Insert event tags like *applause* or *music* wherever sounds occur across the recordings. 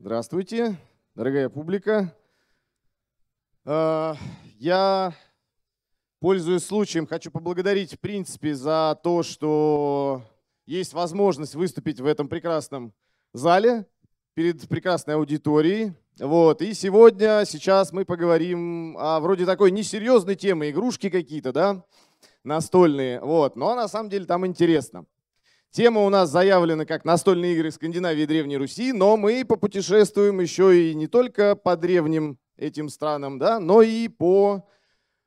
Здравствуйте, дорогая публика. А, я, пользуясь случаем, хочу поблагодарить, в принципе, за то, что есть возможность выступить в этом прекрасном зале перед прекрасной аудиторией. Вот. И сегодня, сейчас мы поговорим о вроде такой несерьезной теме, игрушки какие-то, да, настольные. Вот. Но ну, а на самом деле там интересно. Тема у нас заявлена как настольные игры Скандинавии и Древней Руси, но мы попутешествуем еще и не только по древним этим странам, да, но и по,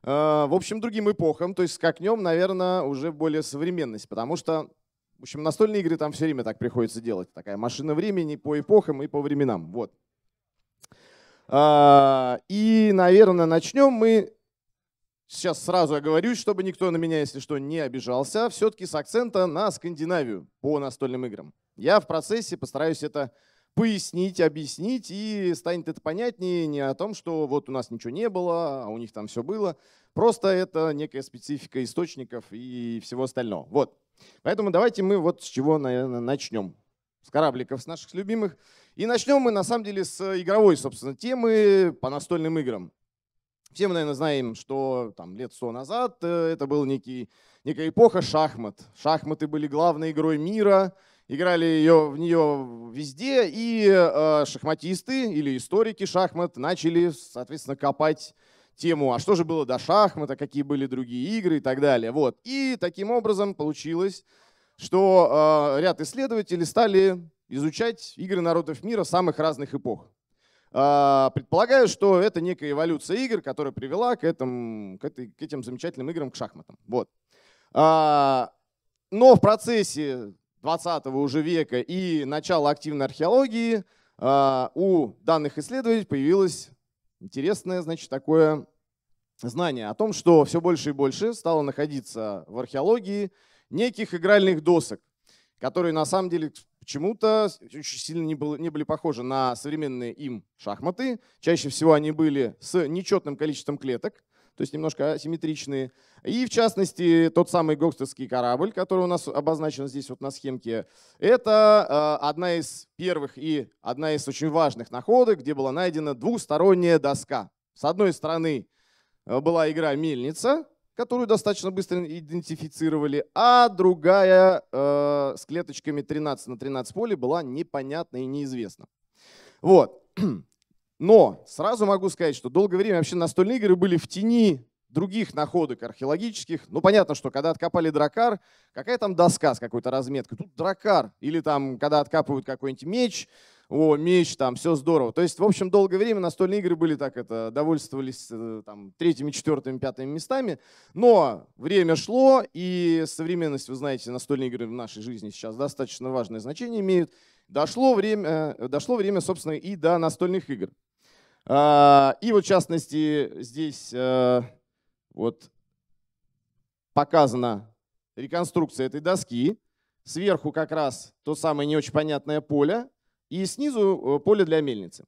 э, в общем, другим эпохам. То есть скакнем, наверное, уже в более современность, потому что, в общем, настольные игры там все время так приходится делать. Такая машина времени по эпохам и по временам. Вот. Э, и, наверное, начнем мы Сейчас сразу оговорюсь, чтобы никто на меня, если что, не обижался. Все-таки с акцента на Скандинавию по настольным играм. Я в процессе постараюсь это пояснить, объяснить, и станет это понятнее не о том, что вот у нас ничего не было, а у них там все было. Просто это некая специфика источников и всего остального. Вот. Поэтому давайте мы вот с чего, наверное, начнем. С корабликов, с наших любимых. И начнем мы, на самом деле, с игровой, собственно, темы по настольным играм. Все мы, наверное, знаем, что там лет сто назад э, это была некий, некая эпоха шахмат. Шахматы были главной игрой мира, играли ее, в нее везде, и э, шахматисты или историки шахмат начали, соответственно, копать тему, а что же было до шахмата, какие были другие игры и так далее. Вот. И таким образом получилось, что э, ряд исследователей стали изучать игры народов мира самых разных эпох. А, предполагаю, что это некая эволюция игр, которая привела к, этому, к, этой, к этим замечательным играм, к шахматам. Вот. А, но в процессе 20 уже века и начала активной археологии а, у данных исследователей появилось интересное, значит, такое знание о том, что все больше и больше стало находиться в археологии неких игральных досок, которые на самом деле почему-то э, очень сильно не, было, не были похожи на современные им шахматы. Чаще всего они были с нечетным количеством клеток, то есть немножко асимметричные. И в частности, тот самый гокстовский корабль, который у нас обозначен здесь вот на схемке, это э, одна из первых и одна из очень важных находок, где была найдена двусторонняя доска. С одной стороны э, была игра «Мельница», которую достаточно быстро идентифицировали, а другая э, с клеточками 13 на 13 поле была непонятна и неизвестна. Вот. *clears throat* Но сразу могу сказать, что долгое время вообще настольные игры были в тени других находок археологических. Ну, понятно, что когда откопали дракар, какая там доска с какой-то разметкой? Тут дракар. Или там, когда откапывают какой-нибудь меч, о, меч, там, все здорово. То есть, в общем, долгое время настольные игры были так это, довольствовались э, там, третьими, четвертыми, пятыми местами. Но время шло, и современность, вы знаете, настольные игры в нашей жизни сейчас достаточно важное значение имеют. Дошло время, э, дошло время собственно, и до настольных игр. А, и вот, в частности, здесь э, вот показана реконструкция этой доски. Сверху как раз то самое не очень понятное поле, и снизу э, поле для мельницы.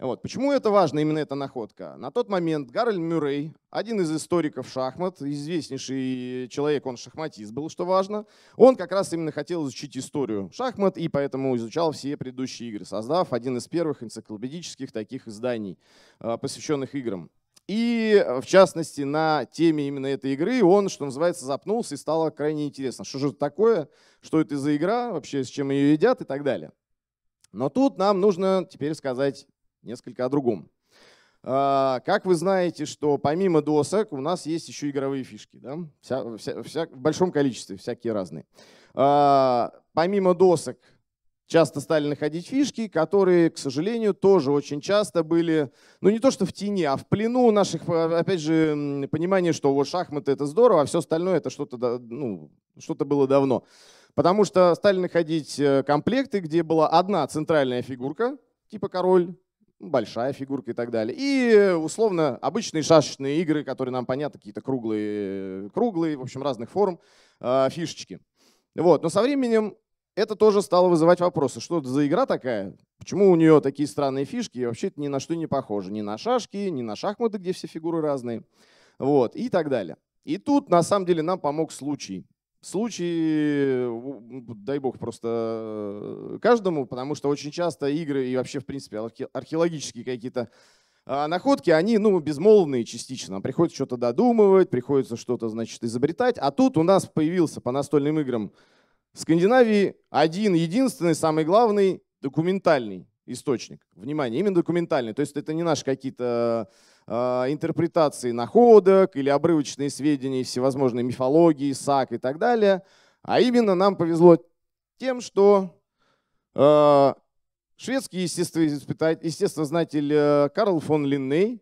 Вот. Почему это важно, именно эта находка? На тот момент Гарольд Мюррей, один из историков шахмат, известнейший человек, он шахматист был, что важно, он как раз именно хотел изучить историю шахмат и поэтому изучал все предыдущие игры, создав один из первых энциклопедических таких изданий, э, посвященных играм. И, э, в частности, на теме именно этой игры он, что называется, запнулся и стало крайне интересно, что же это такое, что это за игра, вообще с чем ее едят и так далее. Но тут нам нужно теперь сказать несколько о другом. А, как вы знаете, что помимо досок у нас есть еще игровые фишки, да? вся, вся, вся, в большом количестве, всякие разные. А, помимо досок часто стали находить фишки, которые, к сожалению, тоже очень часто были, ну не то что в тени, а в плену наших, а, опять же, понимания, что вот шахматы это здорово, а все остальное это что-то ну, что то было давно. Потому что стали находить э, комплекты, где была одна центральная фигурка, типа король, ну, большая фигурка и так далее. И, э, условно, обычные шашечные игры, которые нам понятны, какие-то круглые, э, круглые, в общем, разных форм, фишечки. Вот. Но со временем это тоже стало вызывать вопросы. Что это за игра такая? Почему у нее такие странные фишки? И вообще это ни на что не похоже. Ни на шашки, ни на шахматы, где все фигуры разные. Вот. И так далее. И тут, на самом деле, нам помог случай случай, дай бог просто э, каждому, потому что очень часто игры и вообще, в принципе, археологические какие-то а, находки, они, ну, безмолвные частично. приходится что-то додумывать, приходится что-то, значит, изобретать. А тут у нас появился по настольным играм в Скандинавии один, единственный, самый главный документальный источник. Внимание, именно документальный. То есть это не наши какие-то э, интерпретации находок или обрывочные сведения всевозможные мифологии, сак и так далее. А именно нам повезло тем, что а, э, шведский естествознатель Карл фон Линней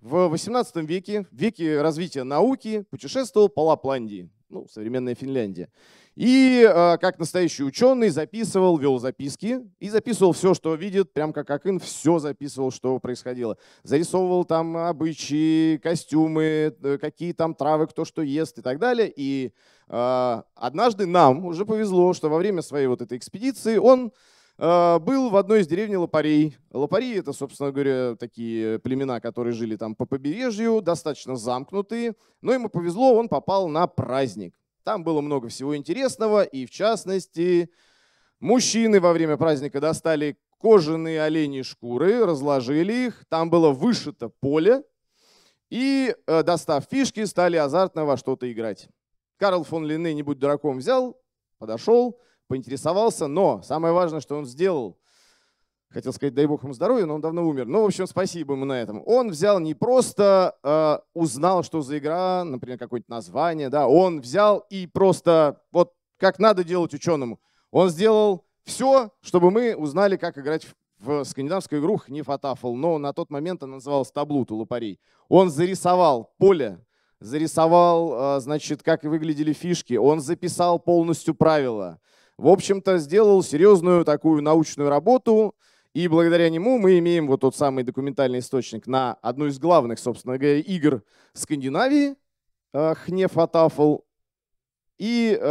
в 18 веке, веке развития науки, путешествовал по Лапландии, ну, современная Финляндия. И а, как настоящий ученый записывал, вел записки и записывал все, что видит, прям как Акын, все записывал, что происходило. Зарисовывал там обычаи, костюмы, э, какие там травы, кто что ест и так далее. И а, однажды нам уже повезло, что во время своей вот этой экспедиции он а, был в одной из деревни Лопарей. Лопари — это, собственно говоря, такие племена, которые жили там по побережью, достаточно замкнутые. Но ему повезло, он попал на праздник. Там было много всего интересного, и в частности, мужчины во время праздника достали кожаные оленьи шкуры, разложили их, там было вышито поле, и, э, достав фишки, стали азартно во что-то играть. Карл фон Линне, не будь дураком, взял, подошел, поинтересовался, но самое важное, что он сделал, Хотел сказать, дай бог ему здоровья, но он давно умер. Ну, в общем, спасибо ему на этом. Он взял не просто э, узнал, что за игра, например, какое-нибудь название, да, он взял и просто вот как надо делать ученому. Он сделал все, чтобы мы узнали, как играть в в скандинавскую игру Хнифатафл, но на тот момент она называлась Таблут у лопарей. Он зарисовал поле, зарисовал, э, значит, как выглядели фишки, он записал полностью правила. В общем-то, сделал серьезную такую научную работу, и благодаря нему мы имеем вот тот самый документальный источник на одну из главных, собственно говоря, игр Скандинавии, э, Хнеф и э,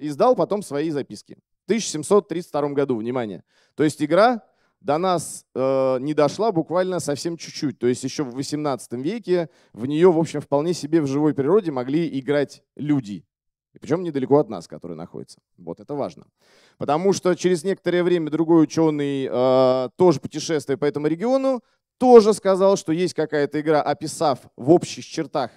издал потом свои записки. В 1732 году, внимание. То есть игра до нас э, не дошла буквально совсем чуть-чуть. То есть еще в 18 веке в нее, в общем, вполне себе в живой природе могли играть люди. И причем недалеко от нас, которые находятся. Вот это важно. Потому что через некоторое время другой ученый, э, тоже путешествуя по этому региону, тоже сказал, что есть какая-то игра, описав в общих чертах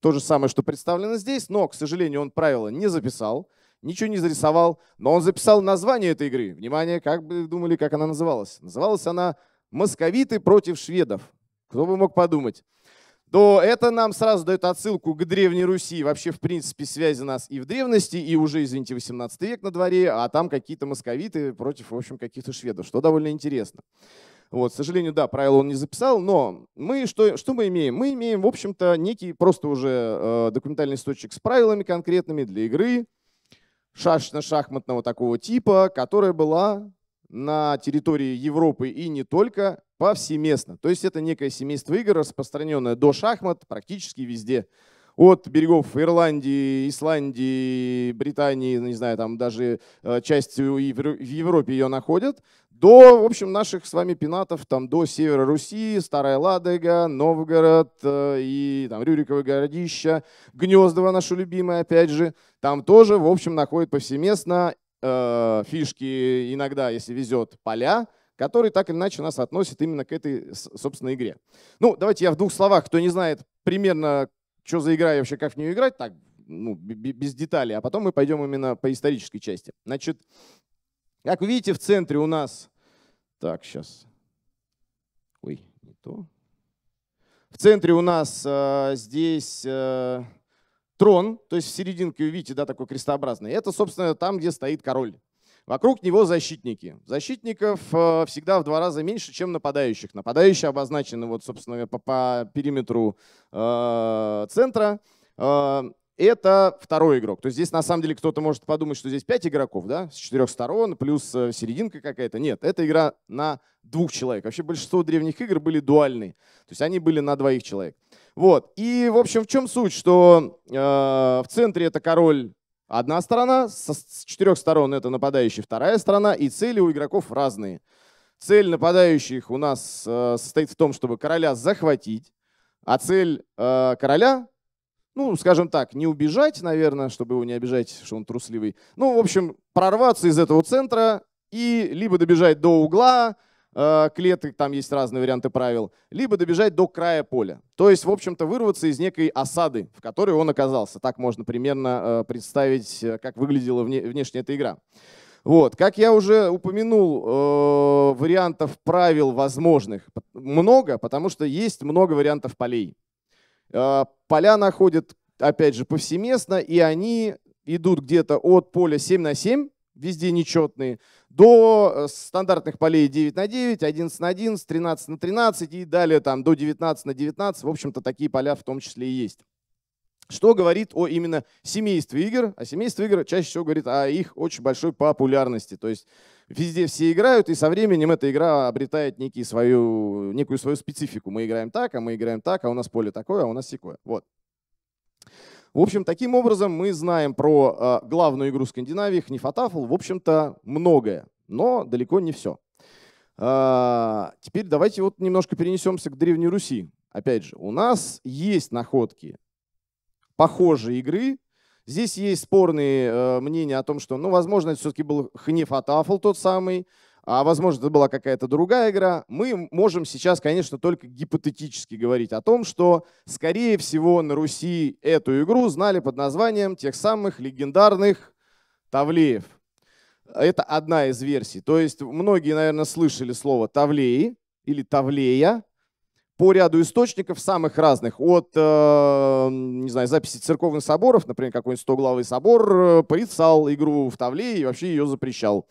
то же самое, что представлено здесь, но, к сожалению, он правила не записал, ничего не зарисовал, но он записал название этой игры. Внимание, как бы думали, как она называлась? Называлась она «Московиты против шведов». Кто бы мог подумать? то это нам сразу дает отсылку к Древней Руси. Вообще, в принципе, связи нас и в древности, и уже, извините, 18 век на дворе, а там какие-то московиты против, в общем, каких-то шведов, что довольно интересно. Вот, к сожалению, да, правила он не записал, но мы что, что мы имеем? Мы имеем, в общем-то, некий просто уже э, документальный источник с правилами конкретными для игры, шашечно-шахматного такого типа, которая была на территории Европы и не только повсеместно. То есть это некое семейство игр, распространенное до шахмат практически везде. От берегов Ирландии, Исландии, Британии, не знаю, там даже э, часть в Европе ее находят, до, в общем, наших с вами пенатов, там до севера Руси, Старая Ладога, Новгород э, и там Рюриковое городище, Гнездово наше любимое, опять же, там тоже, в общем, находят повсеместно Э, фишки, иногда, если везет, поля, которые так или иначе нас относят именно к этой, собственно, игре. Ну, давайте я в двух словах, кто не знает примерно, что за игра и вообще как в нее играть, так, ну, без деталей, а потом мы пойдем именно по исторической части. Значит, как вы видите, в центре у нас... Так, сейчас. Ой, не то. В центре у нас э, здесь... Э, трон, то есть в серединке, видите, да, такой крестообразный, это, собственно, там, где стоит король. Вокруг него защитники. Защитников э, всегда в два раза меньше, чем нападающих. Нападающие обозначены, вот, собственно, по, по периметру э, центра. Э, это второй игрок. То есть здесь, на самом деле, кто-то может подумать, что здесь пять игроков, да, с четырех сторон, плюс э, серединка какая-то. Нет, это игра на двух человек. Вообще большинство древних игр были дуальные. То есть они были на двоих человек. Вот. И, в общем, в чем суть, что э, в центре это король одна сторона, со, с четырех сторон это нападающий вторая сторона, и цели у игроков разные. Цель нападающих у нас э, состоит в том, чтобы короля захватить, а цель э, короля, ну, скажем так, не убежать, наверное, чтобы его не обижать, что он трусливый. Ну, в общем, прорваться из этого центра и либо добежать до угла, Э, клеток, там есть разные варианты правил, либо добежать до края поля. То есть, в общем-то, вырваться из некой осады, в которой он оказался. Так можно примерно э, представить, э, как выглядела внешняя эта игра. Вот. Как я уже упомянул, вариантов правил возможных много, потому что есть много вариантов полей. Поля находят, опять же, повсеместно, и они идут где-то от поля 7 на 7, везде нечетные, до э, стандартных полей 9 на 9, 11 на 11, 13 на 13 и далее там до 19 на 19. В общем-то, такие поля в том числе и есть. Что говорит о именно семействе игр? А семейство игр чаще всего говорит о их очень большой популярности. То есть везде все играют, и со временем эта игра обретает некий свою, некую свою специфику. Мы играем так, а мы играем так, а у нас поле такое, а у нас секое. Вот. В общем, таким образом мы знаем про а, главную игру Скандинавии, Хнифатафл, в общем-то, многое, но далеко не все. А, теперь давайте вот немножко перенесемся к Древней Руси. Опять же, у нас есть находки похожие игры. Здесь есть спорные э, мнения о том, что, ну, возможно, это все-таки был Хнифатафл тот самый, а возможно, это была какая-то другая игра, мы можем сейчас, конечно, только гипотетически говорить о том, что, скорее всего, на Руси эту игру знали под названием тех самых легендарных Тавлеев. Это одна из версий. То есть многие, наверное, слышали слово Тавлеи или Тавлея, по ряду источников самых разных, от, э, не знаю, записи церковных соборов, например, какой-нибудь 100-главый собор э, порицал игру в Тавле и вообще ее запрещал.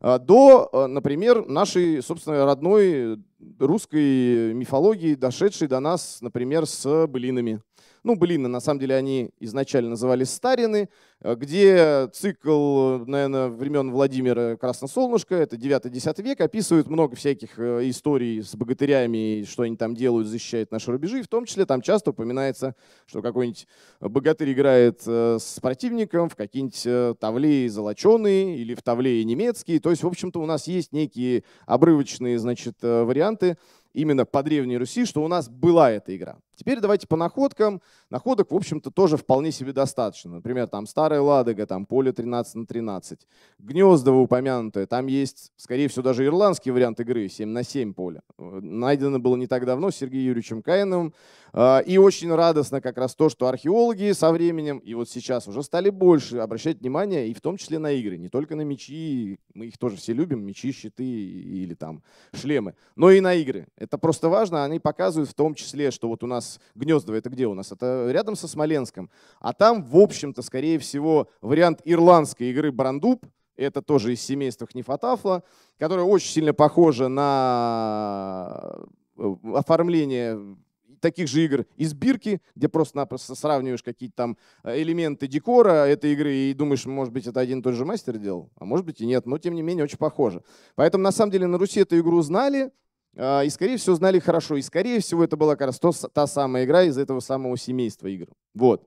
А, до, а, например, нашей, собственно, родной русской мифологии, дошедшей до нас, например, с былинами ну, блин, на самом деле они изначально назывались «Старины», э, где цикл, э, наверное, времен Владимира Красносолнышко, это 9-10 век, описывает много всяких э, историй с богатырями, что они там делают, защищают наши рубежи, в том числе там часто упоминается, что какой-нибудь богатырь играет с противником в какие-нибудь тавлеи золоченые или в тавлеи немецкие, то есть, в общем-то, у нас есть некие обрывочные, значит, варианты, именно по Древней Руси, что у нас была эта игра. Теперь давайте по находкам. Находок, в общем-то, тоже вполне себе достаточно. Например, там Старая Ладога, там поле 13 на 13. Гнездово упомянутое, там есть, скорее всего, даже ирландский вариант игры 7 на 7 поля. Э, найдено было не так давно Сергеем Юрьевичем Каиным. А, и очень радостно как раз то, что археологи со временем, и вот сейчас уже стали больше обращать внимание, и в том числе на игры, не только на мечи, мы их тоже все любим, мечи, щиты или там шлемы, но и на игры. Это просто важно, они показывают в том числе, что вот у нас нас Гнездово, это где у нас? Это рядом со Смоленском. А там, в общем-то, скорее всего, вариант ирландской игры Брандуб, это тоже из семейства Хнифотафла, которая очень сильно похожа на э, оформление таких же игр из бирки, где просто-напросто сравниваешь какие-то там э, элементы декора этой игры и думаешь, может быть, это один и тот же мастер делал, а может быть и нет, но тем не менее очень похоже. Поэтому на самом деле на Руси эту игру знали, а, и, скорее всего, знали хорошо. И, скорее всего, это была как раз то, та самая игра из этого самого семейства игр. Вот.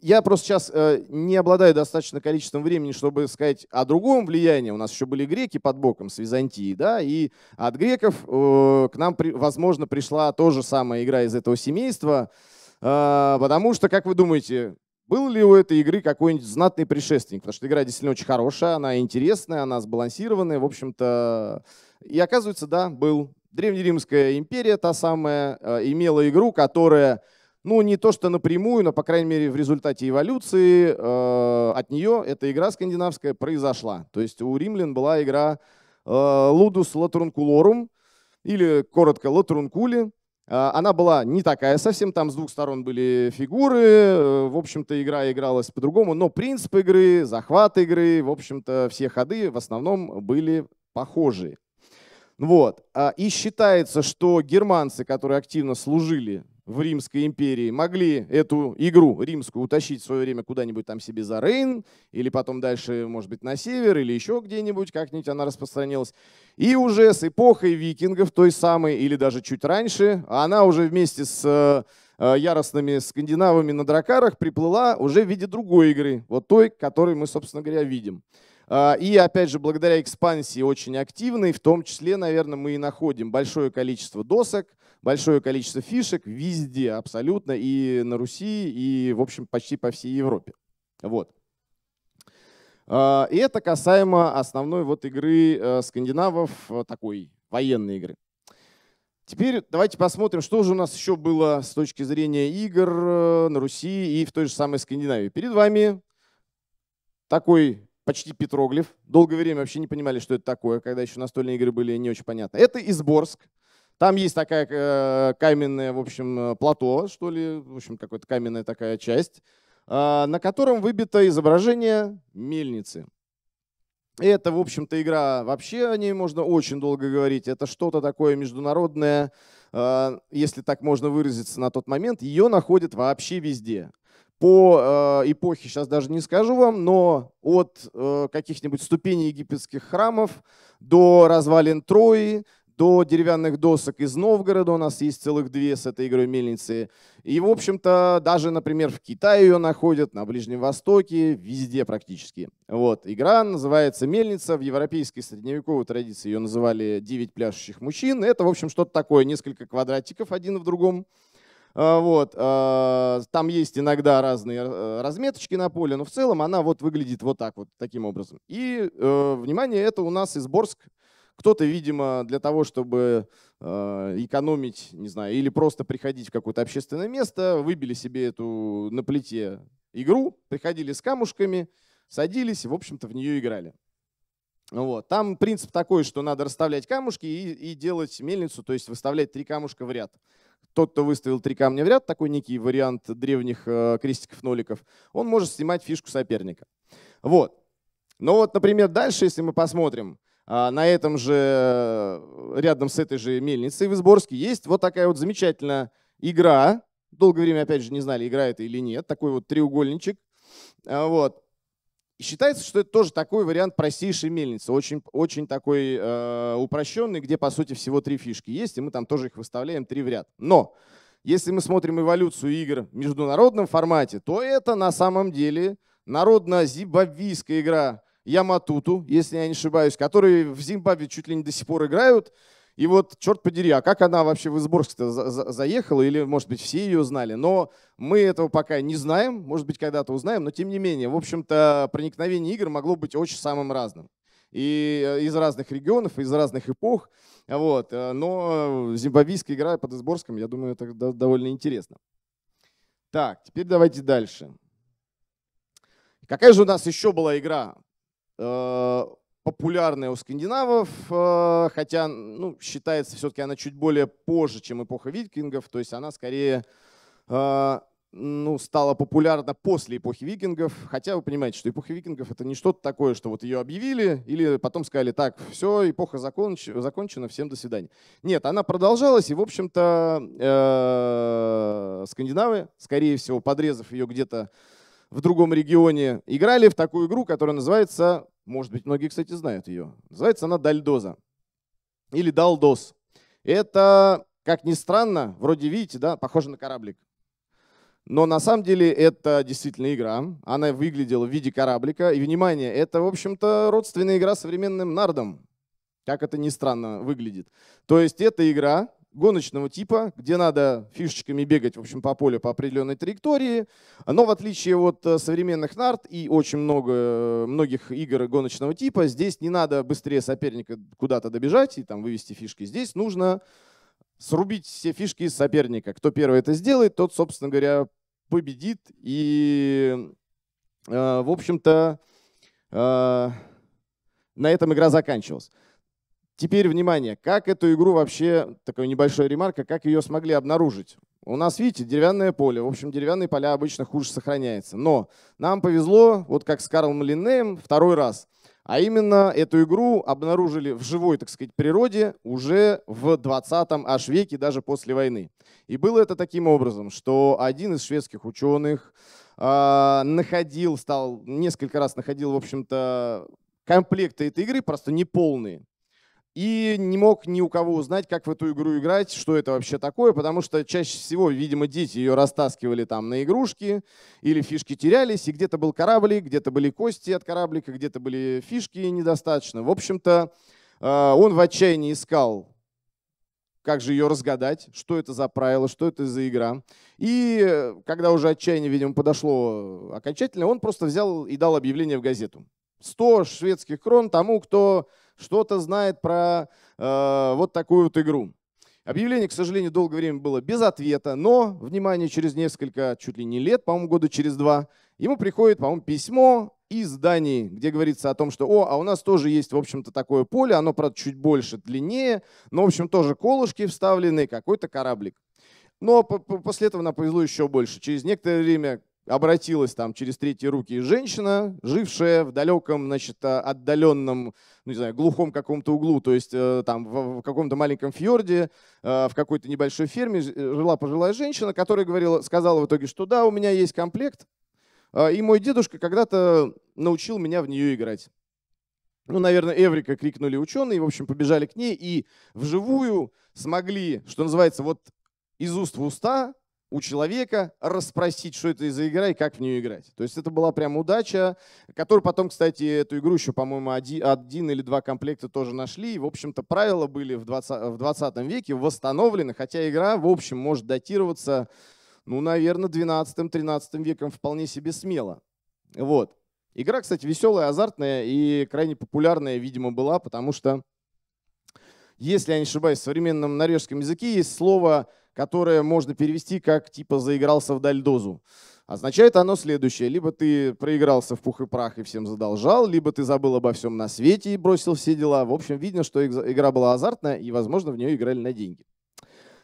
Я просто сейчас э, не обладаю достаточно количеством времени, чтобы сказать о другом влиянии. У нас еще были греки под боком с Византии, да, и от греков э, к нам, при, возможно, пришла тоже самая игра из этого семейства, э, потому что, как вы думаете, был ли у этой игры какой-нибудь знатный предшественник? Потому что игра действительно очень хорошая, она интересная, она сбалансированная, в общем-то. И оказывается, да, был. Древнеримская империя та самая э, имела игру, которая, ну, не то что напрямую, но, по крайней мере, в результате эволюции э, от нее эта игра скандинавская произошла. То есть у римлян была игра э, Ludus Latrunculorum, или коротко Латрункули, а, она была не такая совсем, там с двух сторон были фигуры, э, в общем-то игра игралась по-другому, но принцип игры, захват игры, в общем-то все ходы в основном были похожи, Вот. А, и считается, что германцы, которые активно служили в Римской империи, могли эту игру римскую утащить в свое время куда-нибудь там себе за Рейн, или потом дальше, может быть, на север, или еще где-нибудь, как-нибудь она распространилась. И уже с эпохой викингов, той самой или даже чуть раньше, она уже вместе с э, э, яростными скандинавами на дракарах приплыла уже в виде другой игры, вот той, которую мы, собственно говоря, видим. А, и опять же, благодаря экспансии очень активной, в том числе, наверное, мы и находим большое количество досок, большое количество фишек везде абсолютно, и на Руси, и, в общем, почти по всей Европе. Вот. А, и это касаемо основной вот игры э, скандинавов, э, такой военной игры. Теперь давайте посмотрим, что же у нас еще было с точки зрения игр э, на Руси и в той же самой Скандинавии. Перед вами такой почти петроглиф. Долгое время вообще не понимали, что это такое, когда еще настольные игры были не очень понятно. Это Изборск. Там есть такая каменная, в общем, плато, что ли, в общем, какая-то каменная такая часть. А, на котором выбито изображение мельницы. Это, в общем-то, игра вообще, о ней можно очень долго говорить. Это что-то такое международное, а, если так можно выразиться на тот момент. Ее находят вообще везде. По а, эпохе сейчас даже не скажу вам, но от э, каких-нибудь ступеней египетских храмов до развалин Трои, до деревянных досок из Новгорода. У нас есть целых две с этой игрой мельницы. И, в общем-то, даже, например, в Китае ее находят, на Ближнем Востоке, везде практически. Вот. Игра называется «Мельница». В европейской средневековой традиции ее называли «Девять пляшущих мужчин». Это, в общем, что-то такое, несколько квадратиков один в другом. А, вот. А, там есть иногда разные э, разметочки на поле, но в целом она вот выглядит вот так вот, таким образом. И, э, внимание, это у нас из Борск кто-то, видимо, для того, чтобы э, экономить, не знаю, или просто приходить в какое-то общественное место, выбили себе эту на плите игру, приходили с камушками, садились, и, в общем-то, в нее играли. Вот. Там принцип такой, что надо расставлять камушки и, и делать мельницу, то есть выставлять три камушка в ряд. Тот, кто выставил три камня в ряд, такой некий вариант древних э, крестиков-ноликов, он может снимать фишку соперника. Вот. Но вот, например, дальше, если мы посмотрим, а на этом же, э, рядом с этой же мельницей в Изборске есть вот такая вот замечательная игра. Долгое время, опять же, не знали, игра это или нет. Такой вот треугольничек. А, вот. И считается, что это тоже такой вариант простейшей мельницы, очень, очень такой э, упрощенный, где, по сути, всего три фишки есть, и мы там тоже их выставляем три в ряд. Но если мы смотрим эволюцию игр в международном формате, то это на самом деле народно-зимбабвийская игра Яматуту, если я не ошибаюсь, которые в Зимбабве чуть ли не до сих пор играют. И вот, черт подери, а как она вообще в Изборск-то за за заехала, или, может быть, все ее знали, но мы этого пока не знаем, может быть, когда-то узнаем, но тем не менее, в общем-то, проникновение игр могло быть очень самым разным. И э, из разных регионов, из разных эпох, вот. Э, но зимбабвийская игра под Изборском, я думаю, это довольно интересно. Так, теперь давайте дальше. Какая же у нас еще была игра Э, популярная у скандинавов, э, хотя ну, считается все-таки она чуть более позже, чем эпоха викингов, то есть она скорее э, ну, стала популярна после эпохи викингов, хотя вы понимаете, что эпоха викингов это не что-то такое, что вот ее объявили или потом сказали, так, все, эпоха законч... закончена, всем до свидания. Нет, она продолжалась, и, в общем-то, скандинавы, скорее всего, подрезав ее где-то в другом регионе играли в такую игру, которая называется, может быть, многие, кстати, знают ее, называется она Дальдоза или Далдос. Это, как ни странно, вроде видите, да, похоже на кораблик. Но на самом деле это действительно игра. Она выглядела в виде кораблика. И, внимание, это, в общем-то, родственная игра современным нардом, Как это ни странно выглядит. То есть это игра, гоночного типа, где надо фишечками бегать, в общем, по полю по определенной траектории. Но в отличие от э, современных нарт и очень много, э, многих игр гоночного типа, здесь не надо быстрее соперника куда-то добежать и там вывести фишки. Здесь нужно срубить все фишки из соперника. Кто первый это сделает, тот, собственно говоря, победит. И, э, в общем-то, э, на этом игра заканчивалась. Теперь, внимание, как эту игру вообще, такая небольшая ремарка, как ее смогли обнаружить? У нас, видите, деревянное поле. В общем, деревянные поля обычно хуже сохраняются. Но нам повезло, вот как с Карлом Линнеем, второй раз. А именно эту игру обнаружили в живой, так сказать, природе уже в 20-м аж веке, даже после войны. И было это таким образом, что один из шведских ученых э, а, находил, стал несколько раз находил, в общем-то, комплекты этой игры, просто неполные. И не мог ни у кого узнать, как в эту игру играть, что это вообще такое, потому что чаще всего, видимо, дети ее растаскивали там на игрушки, или фишки терялись, и где-то был кораблик, где-то были кости от кораблика, где-то были фишки недостаточно. В общем-то, а, он в отчаянии искал, как же ее разгадать, что это за правило, что это за игра. И когда уже отчаяние, видимо, подошло окончательно, он просто взял и дал объявление в газету. 100 шведских крон тому, кто что-то знает про э, вот такую вот игру. Объявление, к сожалению, долгое время было без ответа, но, внимание, через несколько, чуть ли не лет, по-моему, года через два, ему приходит, по-моему, письмо из Дании, где говорится о том, что, о, а у нас тоже есть, в общем-то, такое поле, оно, правда, чуть больше, длиннее, но, в общем, тоже колышки вставлены, какой-то кораблик. Но после этого нам повезло еще больше. Через некоторое время обратилась там через третьи руки женщина, жившая в далеком, значит, а, отдаленном, ну не знаю, глухом каком-то углу, то есть э, там в, в каком-то маленьком фьорде, э, в какой-то небольшой ферме э, жила пожилая женщина, которая говорила, сказала в итоге, что да, у меня есть комплект, и мой дедушка когда-то научил меня в нее играть. Ну, наверное, Эврика крикнули ученые, в общем, побежали к ней и вживую смогли, что называется, вот из уст в уста у человека, расспросить, что это за игра и как в нее играть. То есть это была прям удача, которую потом, кстати, эту игру еще, по-моему, один, один или два комплекта тоже нашли. И, в общем-то, правила были в 20, в 20 веке восстановлены, хотя игра, в общем, может датироваться, ну, наверное, 12-13 веком вполне себе смело. Вот. Игра, кстати, веселая, азартная и крайне популярная, видимо, была, потому что, если я не ошибаюсь, в современном норвежском языке есть слово которое можно перевести как типа «заигрался в дальдозу». Означает оно следующее. Либо ты проигрался в пух и прах и всем задолжал, либо ты забыл обо всем на свете и бросил все дела. В общем, видно, что игра была азартная, и, возможно, в нее играли на деньги.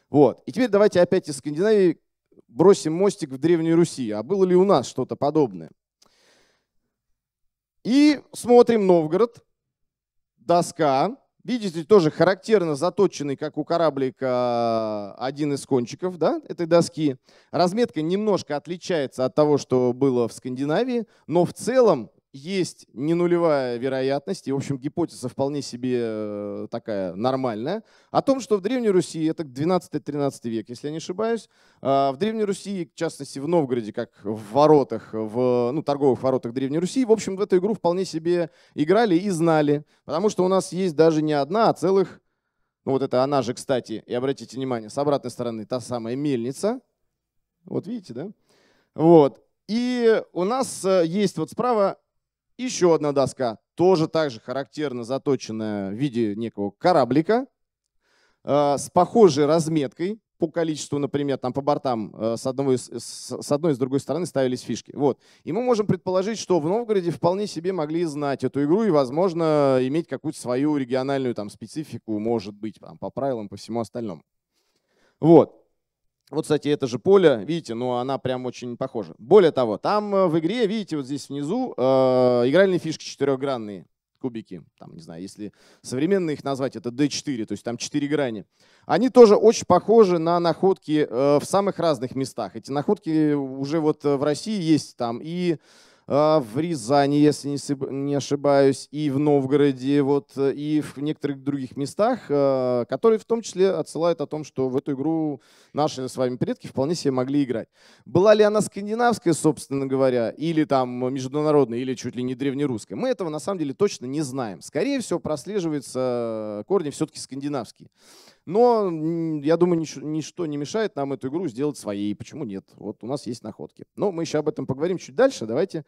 Вот. И теперь давайте опять из Скандинавии бросим мостик в древнюю Руси. А было ли у нас что-то подобное? И смотрим Новгород. Доска. Видите, тоже характерно заточенный, как у кораблика, один из кончиков да, этой доски. Разметка немножко отличается от того, что было в Скандинавии, но в целом есть не нулевая вероятность, и, в общем, гипотеза вполне себе э, такая нормальная, о том, что в Древней Руси, это 12-13 век, если я не ошибаюсь, а, в Древней Руси, в частности в Новгороде, как в воротах, в ну, торговых воротах Древней Руси, в общем, в эту игру вполне себе играли и знали, потому что у нас есть даже не одна, а целых, ну вот это она же, кстати, и обратите внимание, с обратной стороны та самая мельница, вот видите, да? Вот. И у нас э, есть вот справа еще одна доска, тоже также характерно заточенная в виде некого кораблика э, с похожей разметкой по количеству, например, там по бортам э, с, одного из, с, с одной и с другой стороны ставились фишки. Вот. И мы можем предположить, что в Новгороде вполне себе могли знать эту игру и, возможно, иметь какую-то свою региональную там, специфику, может быть, там, по правилам, по всему остальному. Вот. Вот, кстати, это же поле, видите, но ну, она прям очень похожа. Более того, там э, в игре, видите, вот здесь внизу э, игральные фишки четырехгранные, кубики. Там, не знаю, если современно их назвать, это D4, то есть там четыре грани. Они тоже очень похожи на находки э, в самых разных местах. Эти находки уже вот э, в России есть там и Э, в Рязани, если не ошибаюсь, и в Новгороде, вот, и в некоторых других местах, э, которые в том числе отсылают о том, что в эту игру наши с вами предки вполне себе могли играть. Была ли она скандинавская, собственно говоря, или там международная, или чуть ли не древнерусская? Мы этого на самом деле точно не знаем. Скорее всего, прослеживаются э, корни все-таки скандинавские. Но я думаю, нич- ничто не мешает нам эту игру сделать своей. Почему нет? Вот у нас есть находки. Но мы еще об этом поговорим чуть дальше. Давайте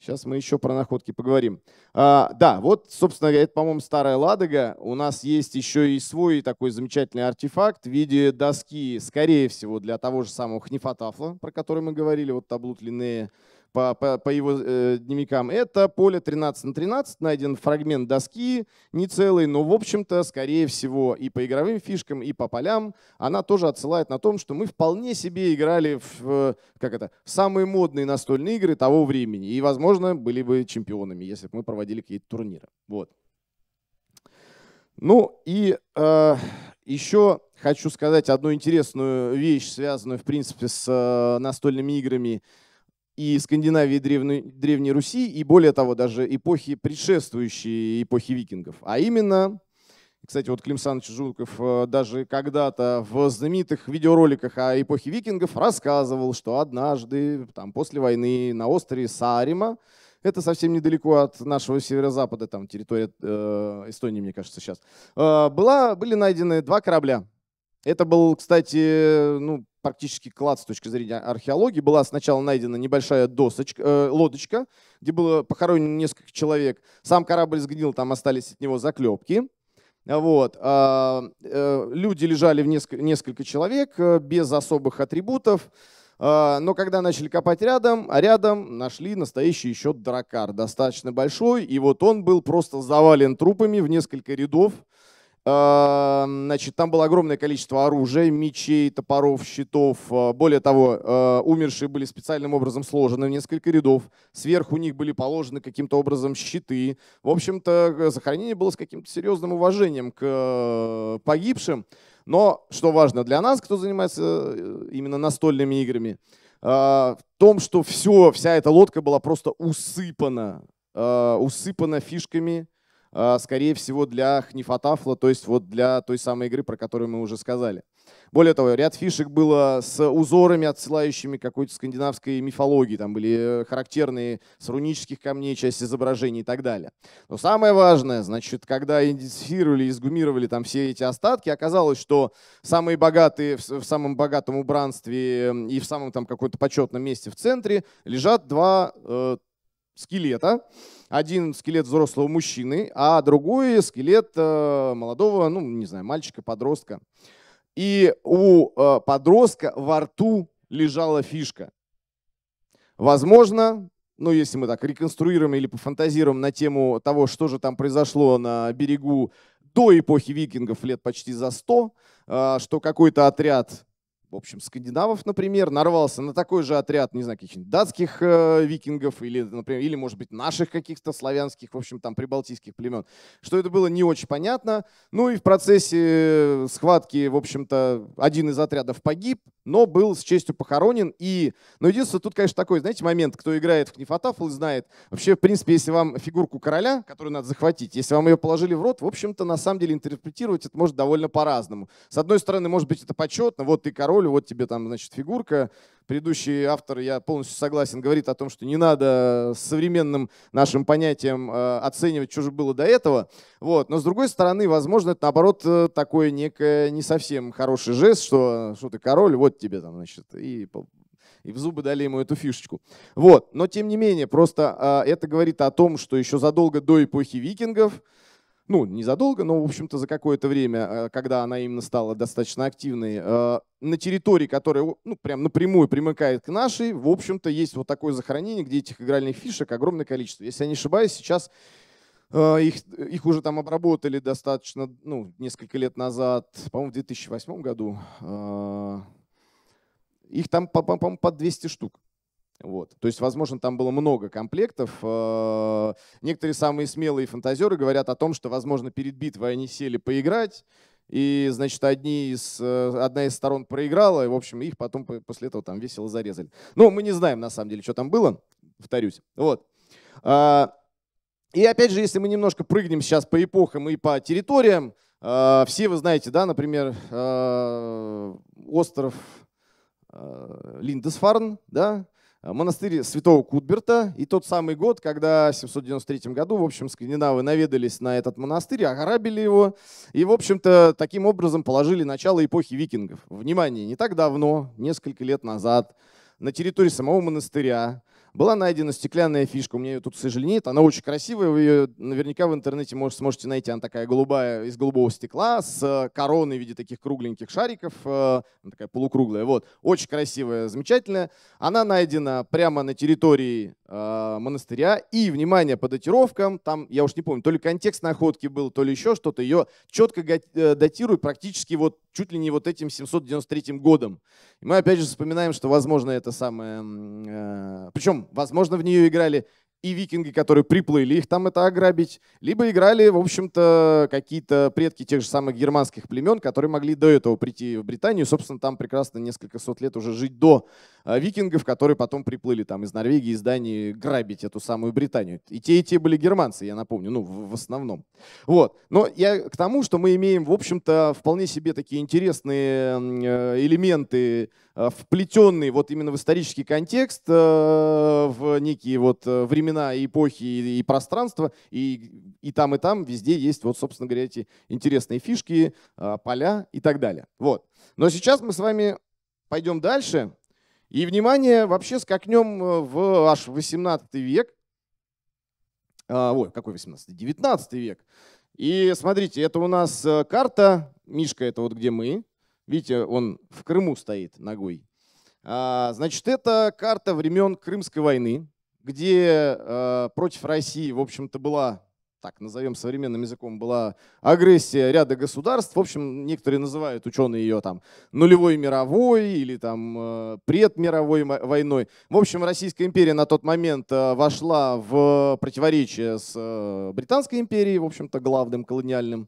сейчас мы еще про находки поговорим. А, да, вот, собственно, говоря это, по-моему, старая Ладога. У нас есть еще и свой такой замечательный артефакт в виде доски, скорее всего, для того же самого Хнифатафла, про который мы говорили, вот таблут Линнея по, по, по его э, дневникам, это поле 13 на 13, найден фрагмент доски, не целый, но, в общем-то, скорее всего, и по игровым фишкам, и по полям, она тоже отсылает на том, что мы вполне себе играли в, э, как это, в самые модные настольные игры того времени, и, возможно, были бы чемпионами, если бы мы проводили какие-то турниры. Вот. Ну и э, еще хочу сказать одну интересную вещь, связанную, в принципе, с э, настольными играми и Скандинавии Древней, Древней Руси, и более того, даже эпохи, предшествующие эпохи викингов. А именно, кстати, вот Клим Саныч Жуков э, даже когда-то в знаменитых видеороликах о эпохе викингов рассказывал, что однажды, там, после войны на острове Сарима, это совсем недалеко от нашего северо-запада, там территория э, Эстонии, мне кажется, сейчас. Э, была, были найдены два корабля. Это был, кстати, ну, практически клад с точки зрения археологии. Была сначала найдена небольшая досочка, э, лодочка, где было похоронено несколько человек. Сам корабль сгнил, там остались от него заклепки. Вот. А, э, люди лежали в несколько, несколько человек э, без особых атрибутов. А, но когда начали копать рядом, а рядом нашли настоящий еще дракар, достаточно большой. И вот он был просто завален трупами в несколько рядов. Эм, значит, там было огромное количество оружия, мечей, топоров, щитов. Э, более того, э, умершие были специальным образом сложены в несколько рядов. Сверху у них были положены каким-то образом щиты. В общем-то, э, захоронение было с каким-то серьезным уважением к погибшим. Но, что важно для нас, кто занимается именно настольными играми, в том, что все, вся эта лодка была просто усыпана, усыпана фишками, а, скорее всего, для Хнифатафла, то есть вот для той самой игры, про которую мы уже сказали. Более того, ряд фишек было с узорами, отсылающими какой-то скандинавской мифологии. Там были характерные с рунических камней часть изображений и так далее. Но самое важное, значит, когда идентифицировали и сгумировали там все эти остатки, оказалось, что самые богатые в самом богатом убранстве и в самом там каком-то почетном месте в центре лежат два э, скелета. Один скелет взрослого мужчины, а другой скелет э, молодого, ну, не знаю, мальчика, подростка. И у э, подростка во рту лежала фишка. Возможно, ну, если мы так реконструируем или пофантазируем на тему того, что же там произошло на берегу до эпохи викингов лет почти за 100, э, что какой-то отряд в общем, скандинавов, например, нарвался на такой же отряд, не знаю, каких-нибудь датских э, викингов или, например, или, может быть, наших каких-то славянских, в общем, там, прибалтийских племен. Что это было, не очень понятно. Ну и в процессе э, схватки, в общем-то, один из отрядов погиб, но был с честью похоронен. И, ну, единственное, тут, конечно, такой, знаете, момент, кто играет в Книфотафл, знает. Вообще, в принципе, если вам фигурку короля, которую надо захватить, если вам ее положили в рот, в общем-то, на самом деле интерпретировать это может довольно по-разному. С одной стороны, может быть, это почетно, вот ты король, пароль, вот тебе там, значит, фигурка. Предыдущий автор, я полностью согласен, говорит о том, что не надо современным нашим понятиям э, оценивать, что же было до этого. Вот. Но, с другой стороны, возможно, это, наоборот, э, такой некое не совсем хороший жест, что, что ты король, вот тебе там, значит, и и в зубы дали ему эту фишечку. Вот. Но тем не менее, просто э, это говорит о том, что еще задолго до эпохи викингов ну, незадолго, но, в общем-то, за какое-то время, э, когда она именно стала достаточно активной, э, на территории, которая, ну, прям напрямую примыкает к нашей, в общем-то, есть вот такое захоронение, где этих игральных фишек огромное количество. Если я не ошибаюсь, сейчас э, их, их уже там обработали достаточно, ну, несколько лет назад, по-моему, в 2008 году. Их там, по-моему, под 200 штук. Вот. То есть, возможно, там было много комплектов. Э, некоторые самые смелые фантазеры говорят о том, что, возможно, перед битвой они сели поиграть, и, значит, одни из, э, одна из сторон проиграла, и, в общем, их потом после этого там весело зарезали. Но мы не знаем, на самом деле, что там было, повторюсь. Вот. Э, и опять же, если мы немножко прыгнем сейчас по эпохам и по территориям, все вы знаете, да, например, остров Линдесфарн, да, Э, монастырь святого Кутберта. И тот самый год, когда в 793 году, в общем, скандинавы наведались на этот монастырь, ограбили его. И, в общем-то, таким образом положили начало эпохи викингов. Внимание, не так давно, несколько лет назад, на территории самого монастыря была найдена стеклянная фишка, у меня ее тут, к сожалению, нет, она очень красивая, вы ее наверняка в интернете сможете найти, она такая голубая, из голубого стекла, с э, короной в виде таких кругленьких шариков, э, она такая полукруглая, вот, очень красивая, замечательная. Она найдена прямо на территории э, монастыря, и, внимание, по датировкам, там, я уж не помню, то ли контекст находки был, то ли еще что-то, ее четко датируют практически вот чуть ли не вот этим 793 годом. И мы опять же вспоминаем, что, возможно, это самое... Причем возможно, в нее играли и викинги, которые приплыли их там это ограбить, либо играли, в общем-то, какие-то предки тех же самых германских племен, которые могли до этого прийти в Британию, собственно, там прекрасно несколько сот лет уже жить до а, викингов, которые потом приплыли там из Норвегии, из Дании грабить эту самую Британию. И те, и те были германцы, я напомню, ну, в основном. Вот. Но я к тому, что мы имеем, в общем-то, вполне себе такие интересные э, элементы Э, вплетенный вот именно в исторический контекст, э, в некие вот э, времена и эпохи и пространства, и, и там, и там везде есть вот, собственно говоря, эти интересные фишки, поля и так далее. Вот. Но сейчас мы с вами пойдем дальше. И, внимание, вообще скакнем в аж 18 век. А, ой, какой 18? 19 век. И смотрите, это у нас карта, Мишка, это вот где мы, Видите, он в Крыму стоит ногой. А, значит, это карта времен Крымской войны, где а, против России, в общем-то, была, так назовем современным языком, была агрессия ряда государств. В общем, некоторые называют ученые ее там нулевой мировой или там а, предмировой войной. В общем, Российская империя на тот момент вошла в противоречие с Британской империей, в общем-то, главным колониальным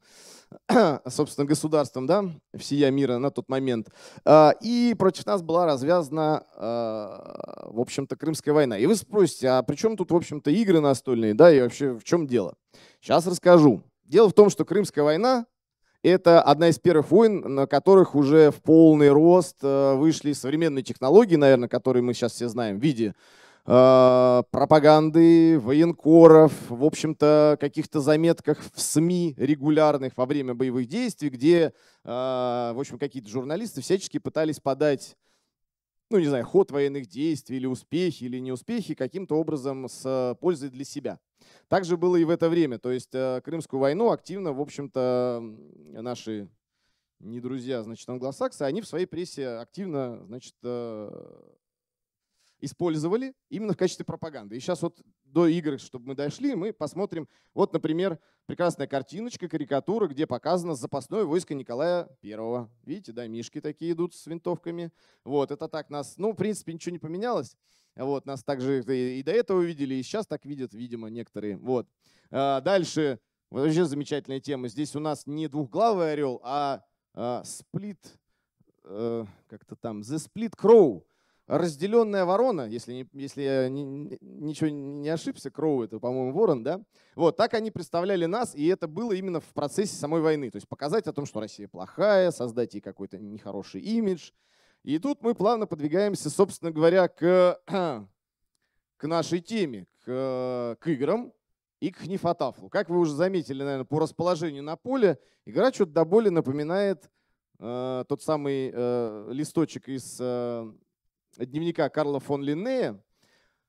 *coughs* собственно, государством да, всея мира на тот момент. А, и против нас была развязана, а, в общем-то, Крымская война. И вы спросите, а при чем тут, в общем-то, игры настольные, да, и вообще в чем дело? Сейчас расскажу. Дело в том, что Крымская война – это одна из первых войн, на которых уже в полный рост э, вышли современные технологии, наверное, которые мы сейчас все знаем, в виде Э, пропаганды военкоров, в общем-то, каких-то заметках в СМИ регулярных во время боевых действий, где, э, в общем, какие-то журналисты всячески пытались подать ну, не знаю, ход военных действий или успехи или неуспехи каким-то образом с пользой для себя. Также было и в это время. То есть э, Крымскую войну активно, в общем-то, наши не друзья, значит, англосаксы, они в своей прессе активно, значит, использовали именно в качестве пропаганды. И сейчас вот до игр, чтобы мы дошли, мы посмотрим. Вот, например, прекрасная картиночка, карикатура, где показано запасное войско Николая I. Видите, да, мишки такие идут с винтовками. Вот, это так нас, ну, в принципе, ничего не поменялось. Вот, нас также и до этого видели, и сейчас так видят, видимо, некоторые. Вот. А, дальше, вообще замечательная тема. Здесь у нас не двухглавый орел, а, а сплит, а, как-то там, The Split Crow разделенная ворона, если, если я ничего не ошибся, Кроу это, по-моему, ворон, да? Вот, так они представляли нас, и это было именно в процессе самой войны. То есть показать о том, что Россия плохая, создать ей какой-то нехороший имидж. И тут мы плавно подвигаемся, собственно говоря, к, *clears throat* к нашей теме, к, к играм и к Хнифатафлу. Как вы уже заметили, наверное, по расположению на поле, игра что-то до боли напоминает э, тот самый э, листочек из э, дневника Карла фон Линнея.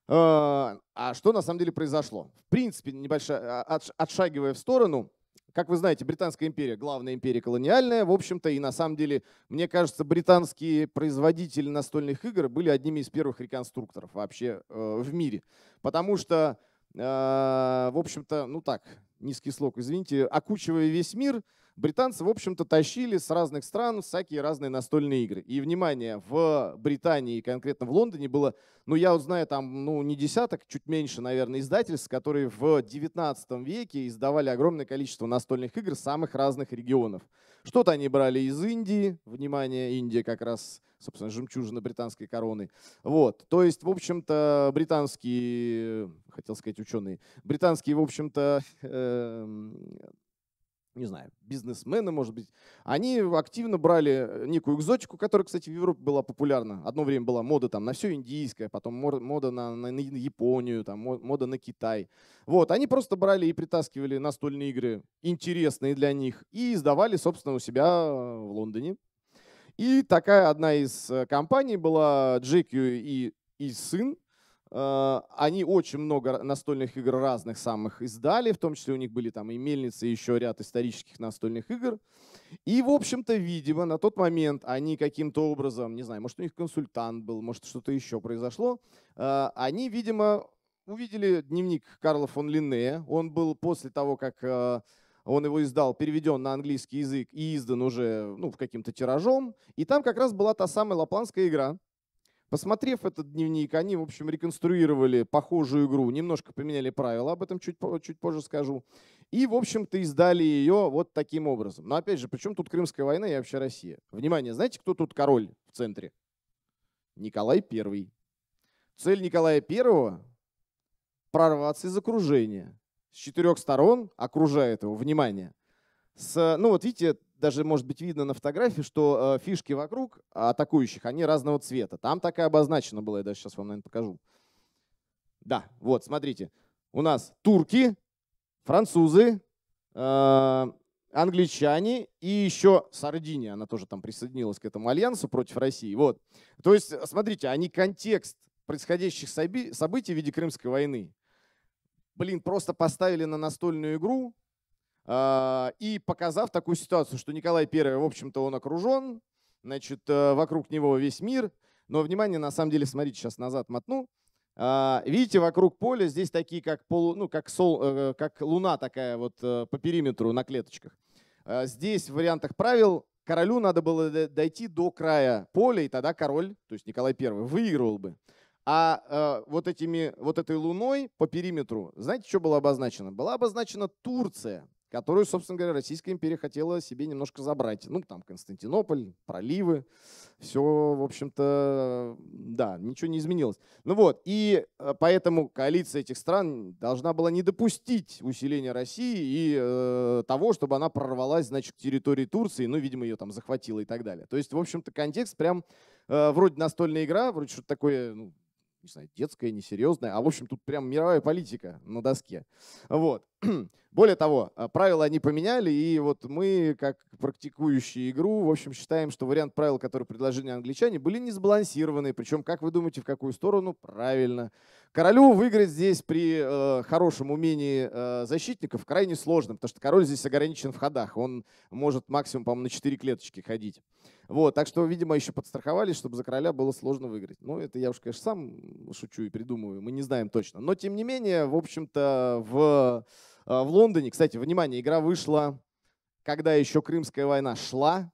А, а что на самом деле произошло? В принципе, небольшая, а, отшагивая в сторону, как вы знаете, Британская империя – главная империя колониальная, в общем-то, и на самом деле, мне кажется, британские производители настольных игр были одними из первых реконструкторов вообще э, в мире. Потому что, э, в общем-то, ну так, низкий слог, извините, окучивая весь мир – британцы, в общем-то, тащили с разных стран всякие разные настольные игры. И, внимание, в Британии, конкретно в Лондоне, было, ну, я вот знаю, там, ну, не десяток, чуть меньше, наверное, издательств, которые в 19 веке издавали огромное количество настольных игр самых разных регионов. Что-то они брали из Индии, внимание, Индия как раз собственно, жемчужина британской короны. Вот. То есть, в общем-то, британские, хотел сказать ученые, британские, в общем-то, э, не знаю, бизнесмены, может быть, они активно брали некую экзотику, которая, кстати, в Европе была популярна. Одно время была мода там, на все индийское, потом мода на, на, Японию, там, мода на Китай. Вот, они просто брали и притаскивали настольные игры, интересные для них, и издавали, собственно, у себя э, в Лондоне. И такая одна из э, компаний была JQ и, и сын, Э, они очень много настольных игр разных самых издали, в том числе у них были там и мельницы, и еще ряд исторических настольных игр. И, в общем-то, видимо, на тот момент они каким-то образом, не знаю, может, у них консультант был, может, что-то еще произошло, э, они, видимо, увидели дневник Карла фон Линнея. Он был после того, как э, он его издал, переведен на английский язык и издан уже ну, каким-то тиражом. И там как раз была та самая лапландская игра, Посмотрев этот дневник, они, в общем, реконструировали похожую игру, немножко поменяли правила, об этом чуть, чуть позже скажу. И, в общем-то, издали ее вот таким образом. Но, опять же, причем тут Крымская война и вообще Россия? Внимание, знаете, кто тут король в центре? Николай I. Цель Николая I – прорваться из окружения. С четырех сторон окружает его, внимание. С, ну, вот видите, даже, может быть, видно на фотографии, что э, фишки вокруг а, атакующих, они разного цвета. Там такая обозначена была, я даже сейчас вам, наверное, покажу. Да, вот, смотрите. У нас турки, французы, э, англичане и еще Сардиния, она тоже там присоединилась к этому альянсу против России. Вот. То есть, э, смотрите, они контекст происходящих событий в виде Крымской войны, блин, просто поставили на настольную игру, а, и показав такую ситуацию, что Николай I, в общем-то, он окружен, значит, э, вокруг него весь мир. Но, внимание, на самом деле, смотрите, сейчас назад мотну. А, видите, вокруг поля здесь такие, как, полу, ну, как, сол, э, как луна такая вот э, по периметру на клеточках. А, здесь в вариантах правил королю надо было дойти до края поля, и тогда король, то есть Николай I, выигрывал бы. А э, вот, этими, вот этой луной по периметру, знаете, что было обозначено? Была обозначена Турция которую, собственно говоря, Российская империя хотела себе немножко забрать. Ну, там Константинополь, проливы, все, в общем-то, да, ничего не изменилось. Ну вот, и э, поэтому коалиция этих стран должна была не допустить усиления России и э, того, чтобы она прорвалась, значит, к территории Турции, ну, видимо, ее там захватила и так далее. То есть, в общем-то, контекст прям э, вроде настольная игра, вроде что-то такое, ну, не знаю, детская, несерьезная, а в общем тут прям мировая политика на доске. Вот. *clears throat* Более того, а, правила они поменяли, и вот мы, как практикующие игру, в общем, считаем, что вариант правил, который предложили англичане, были не сбалансированы. Причем, как вы думаете, в какую сторону? Правильно. Королю выиграть здесь при э, хорошем умении э, защитников крайне сложно, потому что король здесь ограничен в ходах. Он может максимум, по-моему, на 4 клеточки ходить. Вот, так что, видимо, еще подстраховались, чтобы за короля было сложно выиграть. Ну, это я уж, конечно, сам шучу и придумываю, мы не знаем точно. Но, тем не менее, в общем-то, в, э, в Лондоне, кстати, внимание, игра вышла, когда еще Крымская война шла,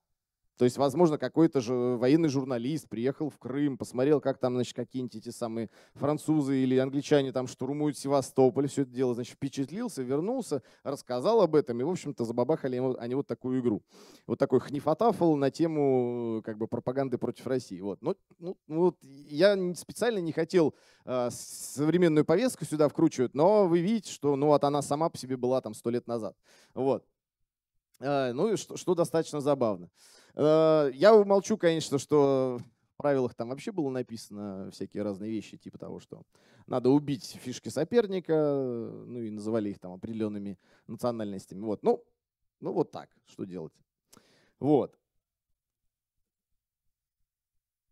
то есть, возможно, какой-то же военный журналист приехал в Крым, посмотрел, как там, значит, какие-нибудь эти самые французы или англичане там штурмуют Севастополь, все это дело, значит, впечатлился, вернулся, рассказал об этом, и, в общем-то, забабахали они вот такую игру. Вот такой хнифотафл на тему, как бы, пропаганды против России. Вот. Но, ну, ну, ну, вот я специально не хотел э, современную повестку сюда вкручивать, но вы видите, что, ну, вот она сама по себе была там сто лет назад. Вот. Э, ну, и что, что достаточно забавно. Э, я умолчу, конечно, что в правилах там вообще было написано всякие разные вещи, типа того, что надо убить фишки соперника, ну и называли их там определенными национальностями. Вот, ну, ну вот так, что делать. Вот.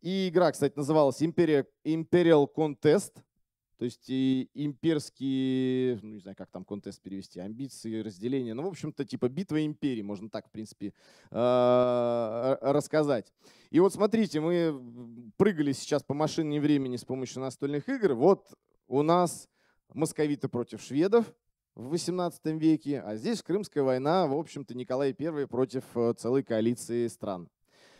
И игра, кстати, называлась Imperial Contest. То есть и имперские, ну не знаю, как там контест перевести, амбиции, разделения. Ну, в общем-то, типа битва империи, можно так, в принципе, а, рассказать. И вот смотрите, мы прыгали сейчас по машине времени с помощью настольных игр. Вот у нас московиты против шведов в 18 веке, а здесь Крымская война, в общем-то, Николай I против э, целой коалиции стран.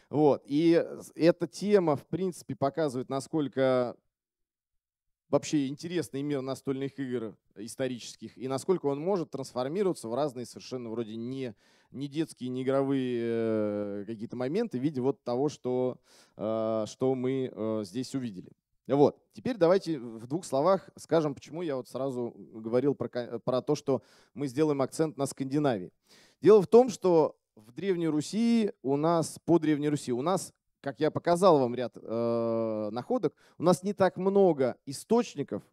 Вот. И э, эта тема, в принципе, показывает, насколько вообще интересный мир настольных игр исторических и насколько он может трансформироваться в разные совершенно вроде не, не детские, не игровые э, какие-то моменты в виде вот того, что, э, что мы э, здесь увидели. Вот. Теперь давайте в двух словах скажем, почему я вот сразу говорил про, про то, что мы сделаем акцент на Скандинавии. Дело в том, что в Древней Руси у нас, по Древней Руси у нас как я показал вам ряд э, находок, у нас не так много источников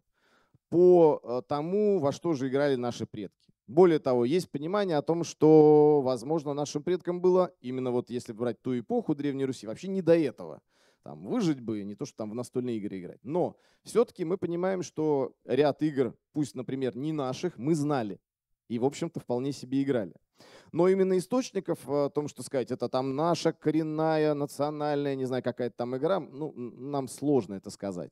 по э, тому, во что же играли наши предки. Более того, есть понимание о том, что, возможно, нашим предкам было, именно вот если брать ту эпоху Древней Руси, вообще не до этого. Там выжить бы, не то, что там в настольные игры играть. Но все-таки мы понимаем, что ряд игр, пусть, например, не наших, мы знали. И, в общем-то, вполне себе играли. Но именно источников э, о том, что сказать, это там наша коренная, национальная, не знаю, какая-то там игра, ну, нам сложно это сказать.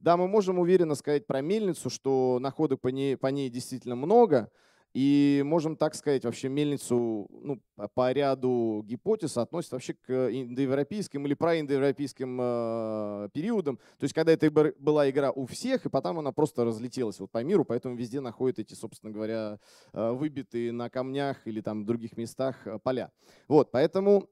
Да, мы можем уверенно сказать про мельницу, что находок по ней, по ней действительно много, и можем так сказать, вообще мельницу ну, по ряду гипотез относит вообще к индоевропейским или праиндоевропейским э, периодам. То есть когда это была игра у всех, и потом она просто разлетелась вот по миру, поэтому везде находят эти, собственно говоря, э, выбитые на камнях или там других местах э, поля. Вот, поэтому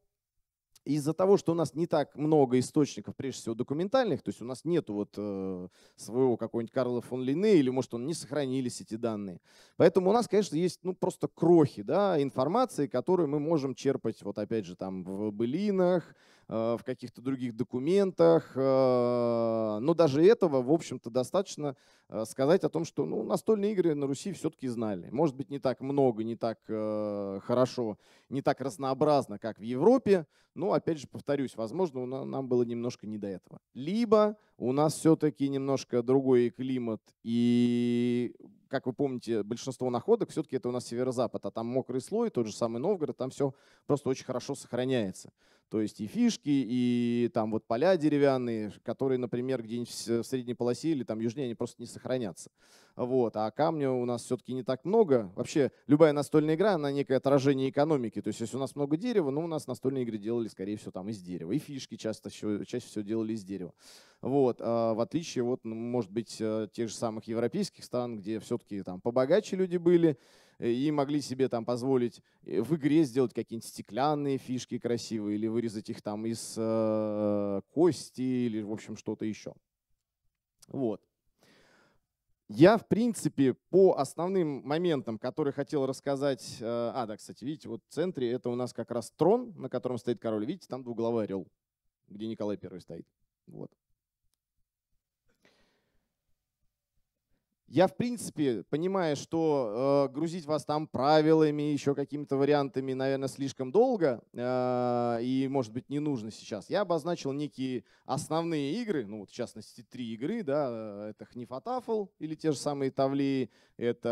из-за того, что у нас не так много источников, прежде всего документальных, то есть у нас нету вот э, своего какого-нибудь Карла фон Линне, или может он не сохранились эти данные. Поэтому у нас, конечно, есть ну просто крохи да, информации, которую мы можем черпать вот опять же там в былинах, Э, в каких-то других документах. Э, но даже этого, в общем-то, достаточно э, сказать о том, что ну, настольные игры на Руси все-таки знали. Может быть, не так много, не так хорошо, не так разнообразно, как в Европе. Но, опять же, повторюсь, возможно, нам было немножко не до этого. Либо у нас все-таки немножко другой климат, и, как вы помните, большинство находок все-таки это у нас северо-запад, а там мокрый слой, тот же самый Новгород, там все просто очень хорошо сохраняется. То есть и фишки, и там вот поля деревянные, которые, например, где-нибудь в средней полосе или там южнее, они просто не сохранятся вот, а камня у нас все-таки не так много. Вообще, любая настольная игра, она некое отражение экономики. То есть, если у нас много дерева, ну, у нас настольные игры делали, скорее всего, там из дерева. И фишки часто, чаще всего делали из дерева. Вот, а в отличие, вот, ну, может быть, э, тех же самых европейских стран, где все-таки там побогаче люди были, э, и могли себе там позволить э, в игре сделать какие-нибудь стеклянные фишки красивые или вырезать их там из э, кости или, в общем, что-то еще. Вот. Я, в принципе, по основным моментам, которые хотел рассказать... Э, а, да, кстати, видите, вот в центре это у нас как раз трон, на котором стоит король. Видите, там двуглавый орел, где Николай Первый стоит. Вот. Я, в принципе, понимаю, что э, грузить вас там правилами, еще какими-то вариантами, наверное, слишком долго э, и, может быть, не нужно сейчас. Я обозначил некие основные игры, ну вот, в частности, три игры, да, э, это Хнифатафл или те же самые Тавли, это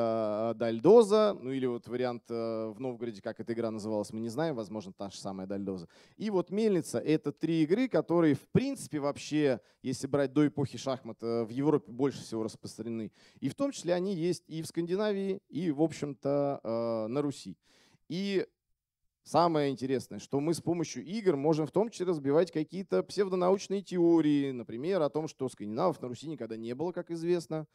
а, Дальдоза, ну или вот вариант а, в Новгороде, как эта игра называлась, мы не знаем, возможно, та же самая Дальдоза. И вот Мельница — это три игры, которые, в принципе, вообще, если брать до эпохи шахмат, э, в Европе больше всего распространены. И в том числе они есть и в Скандинавии, и, в общем-то, а, на Руси. И Самое интересное, что мы с помощью игр можем в том числе разбивать какие-то псевдонаучные теории, например, о том, что скандинавов на Руси никогда не было, как известно,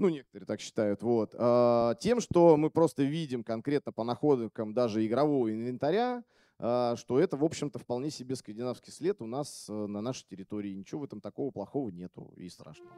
ну, некоторые так считают, вот, а, тем, что мы просто видим конкретно по находкам даже игрового инвентаря, а, что это, в общем-то, вполне себе скандинавский след у нас э, на нашей территории. Ничего в этом такого плохого нету и страшного.